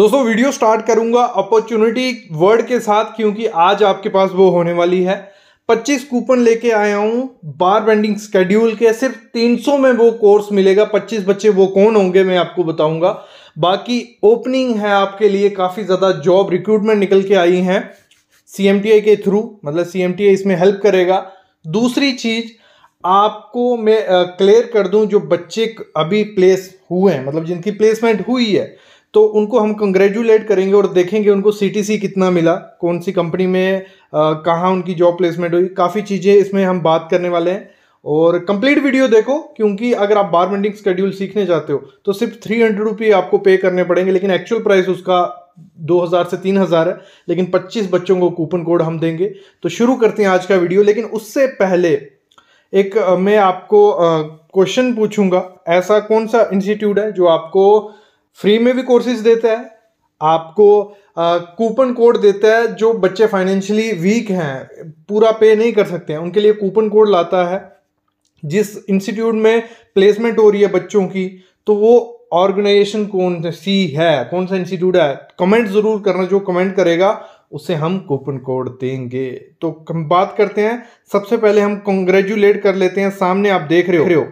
दोस्तों video start करूंगा opportunity word के साथ क्योंकि आज आपके पास वो होने वाली है 25 कूपन लेके आया हूं बार बेंडिंग स्केड्यूल के सिर्फ 300 में वो कोर्स मिलेगा 25 बच्चे वो कौन होंगे मैं आपको बताऊंगा बाकी ओपनिंग है आपके लिए काफ़ी ज़्यादा जॉब रिक्रूटमेंट निकल के आई हैं सी के थ्रू मतलब सी इसमें हेल्प करेगा दूसरी चीज़ आपको मैं क्लियर कर दूँ जो बच्चे अभी प्लेस हुए हैं मतलब जिनकी प्लेसमेंट हुई है तो उनको हम कंग्रेचुलेट करेंगे और देखेंगे उनको सी कितना मिला कौन सी कंपनी में कहाँ उनकी जॉब प्लेसमेंट हुई काफ़ी चीज़ें इसमें हम बात करने वाले हैं और कंप्लीट वीडियो देखो क्योंकि अगर आप बार मेंडिंग स्कड्यूल सीखने जाते हो तो सिर्फ थ्री हंड्रेड रुपी आपको पे करने पड़ेंगे लेकिन एक्चुअल प्राइस उसका दो हज़ार से तीन हज़ार है लेकिन पच्चीस बच्चों को कूपन कोड हम देंगे तो शुरू करते हैं आज का वीडियो लेकिन उससे पहले एक मैं आपको क्वेश्चन पूछूंगा ऐसा कौन सा इंस्टीट्यूट है जो आपको फ्री में भी कोर्सेज देता है आपको कूपन कोड देता है जो बच्चे फाइनेंशियली वीक हैं पूरा पे नहीं कर सकते हैं उनके लिए कूपन कोड लाता है जिस इंस्टीट्यूट में प्लेसमेंट हो रही है बच्चों की तो वो ऑर्गेनाइजेशन कौन सी है कौन सा इंस्टीट्यूट है कमेंट ज़रूर करना जो कमेंट करेगा उसे हम कूपन कोड देंगे तो हम बात करते हैं सबसे पहले हम कॉन्ग्रेचुलेट कर लेते हैं सामने आप देख रहे हो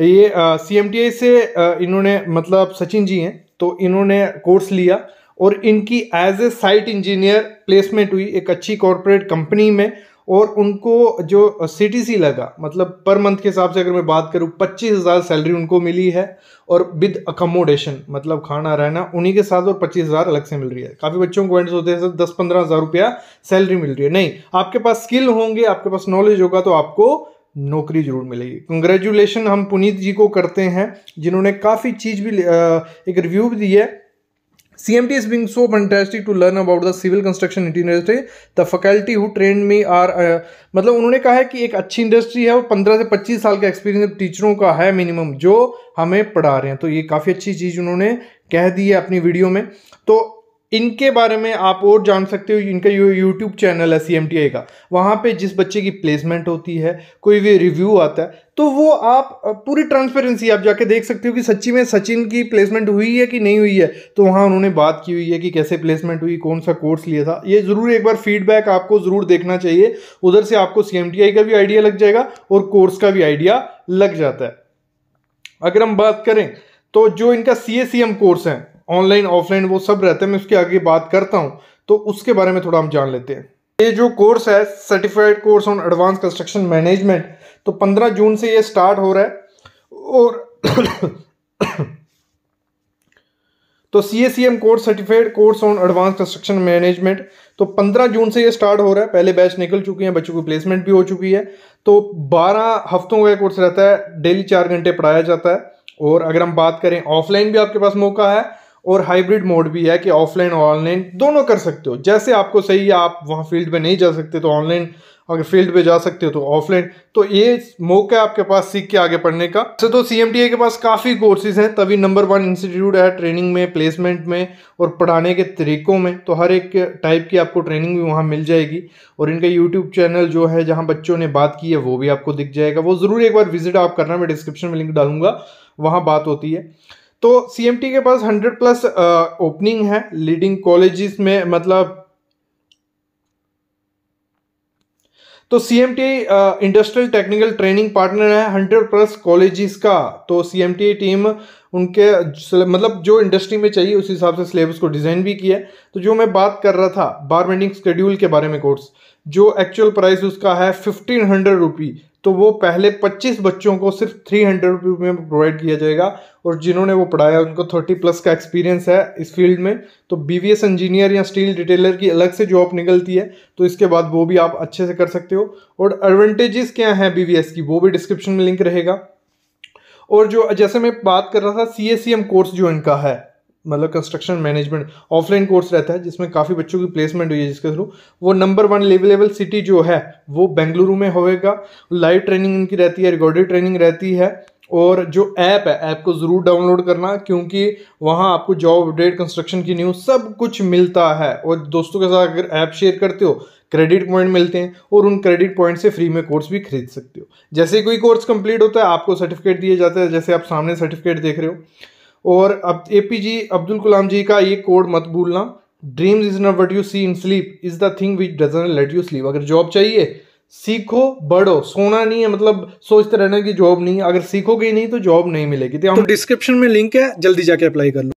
ये सी से आ, इन्होंने मतलब सचिन जी हैं तो इन्होंने कोर्स लिया और इनकी as a site engineer placement हुई एक अच्छी कॉरपोरेट कंपनी में और उनको जो सी लगा मतलब पर मंथ के हिसाब से अगर मैं बात करूँ पच्चीस हज़ार सैलरी उनको मिली है और विद अकोमोडेशन मतलब खाना रहना उन्हीं के साथ और पच्चीस हज़ार अलग से मिल रही है काफ़ी बच्चों को एंड्स होते हैं सर दस पंद्रह हज़ार रुपया सैलरी मिल रही है नहीं आपके पास स्किल होंगे आपके पास नॉलेज होगा तो आपको नौकरी जरूर मिलेगी कंग्रेचुलेशन हम पुनीत जी को करते हैं जिन्होंने काफ़ी चीज़ भी एक रिव्यू भी दी है M T is being so fantastic to learn about the civil construction industry the faculty who train me are मतलब उन्होंने कहा है कि एक अच्छी इंडस्ट्री है और पंद्रह से पच्चीस साल का एक्सपीरियंस टीचरों का है मिनिमम जो हमें पढ़ा रहे हैं तो ये काफ़ी अच्छी चीज़ उन्होंने कह दी है अपनी वीडियो में तो इनके बारे में आप और जान सकते हो इनका यूट्यूब चैनल है सी का वहाँ पे जिस बच्चे की प्लेसमेंट होती है कोई भी रिव्यू आता है तो वो आप पूरी ट्रांसपेरेंसी आप जाके देख सकते हो कि सच्ची में सचिन की प्लेसमेंट हुई है कि नहीं हुई है तो वहाँ उन्होंने बात की हुई है कि कैसे प्लेसमेंट हुई कौन सा कोर्स लिया था ये ज़रूर एक बार फीडबैक आपको ज़रूर देखना चाहिए उधर से आपको सी का भी आइडिया लग जाएगा और कोर्स का भी आइडिया लग जाता है अगर हम बात करें तो जो इनका सी कोर्स है ऑनलाइन ऑफलाइन वो सब रहता है मैं उसके आगे बात करता हूँ तो उसके बारे में थोड़ा हम जान लेते हैं ये जो कोर्स है certified course on advance construction management तो 15 जून से ये स्टार्ट हो रहा है और तो C C M course certified course on advance construction management तो 15 जून से ये स्टार्ट हो रहा है पहले बैच निकल चुके हैं बच्चों की प्लेसमेंट भी हो चुकी है तो 12 हफ्तों का कोर्स रहता है डेली चार घंटे पढ़ाया जाता है और अगर हम बात करें ऑफलाइन भी आपके पास मौका है और हाइब्रिड मोड भी है कि ऑफलाइन और ऑनलाइन दोनों कर सकते हो जैसे आपको सही है आप वहाँ फील्ड में नहीं जा सकते तो ऑनलाइन अगर फील्ड पे जा सकते हो तो ऑफलाइन तो ये मौका है आपके पास सीख के आगे पढ़ने का वैसे अच्छा, तो सी के पास काफ़ी कोर्सेज हैं तभी नंबर वन इंस्टीट्यूट है ट्रेनिंग में प्लेसमेंट में और पढ़ाने के तरीकों में तो हर एक टाइप की आपको ट्रेनिंग भी वहाँ मिल जाएगी और इनका यूट्यूब चैनल जो है जहाँ बच्चों ने बात की है वो भी आपको दिख जाएगा वो ज़रूर एक बार विजिट आप करना मैं डिस्क्रिप्शन में लिंक डालूंगा वहाँ बात होती है तो सीएमटी के पास हंड्रेड प्लस ओपनिंग है लीडिंग कॉलेजेस में मतलब तो CMT industrial technical training partner है हंड्रेड प्लस कॉलेजेस का तो टी टीम उनके मतलब जो इंडस्ट्री में चाहिए उस हिसाब से सिलेबस को डिज़ाइन भी किया तो जो मैं बात कर रहा था बार बेंडिंग स्केड्यूल के बारे में कोर्स जो एक्चुअल प्राइस उसका है फिफ्टीन हंड्रेड रुपी तो वो पहले 25 बच्चों को सिर्फ थ्री हंड्रेड में प्रोवाइड किया जाएगा और जिन्होंने वो पढ़ाया उनको 30 प्लस का एक्सपीरियंस है इस फील्ड में तो बीवीएस इंजीनियर या स्टील रिटेलर की अलग से जॉब निकलती है तो इसके बाद वो भी आप अच्छे से कर सकते हो और एडवांटेजेस क्या हैं बीवीएस की वो भी डिस्क्रिप्शन में लिंक रहेगा और जो जैसे मैं बात कर रहा था सी कोर्स e जो इनका है मतलब कंस्ट्रक्शन मैनेजमेंट ऑफलाइन कोर्स रहता है जिसमें काफ़ी बच्चों की प्लेसमेंट हुई है जिसके थ्रू वो नंबर वन लेवलेबल सिटी जो है वो बेंगलुरु में होएगा लाइव ट्रेनिंग इनकी रहती है रिकॉर्डेड ट्रेनिंग रहती है और जो ऐप है ऐप को ज़रूर डाउनलोड करना क्योंकि वहाँ आपको जॉब अपडेट कंस्ट्रक्शन की न्यूज़ सब कुछ मिलता है और दोस्तों के साथ अगर ऐप शेयर करते हो क्रेडिट पॉइंट मिलते हैं और उन क्रेडिट पॉइंट से फ्री में कोर्स भी खरीद सकते हो जैसे कोई कोर्स कंप्लीट होता है आपको सर्टिफिकेट दिए जाते हैं जैसे आप सामने सर्टिफिकेट देख रहे हो और अब ए पी जी अब्दुल कलाम जी का ये कोड मत भूलना dreams is not what you see in sleep is the thing which doesn't let you sleep अगर जॉब चाहिए सीखो बढ़ो सोना नहीं है मतलब सोचते रहना कि जॉब नहीं है अगर सीखोगे नहीं तो जॉब नहीं मिलेगी तो डिस्क्रिप्शन तो में लिंक है जल्दी जाके अप्लाई कर लो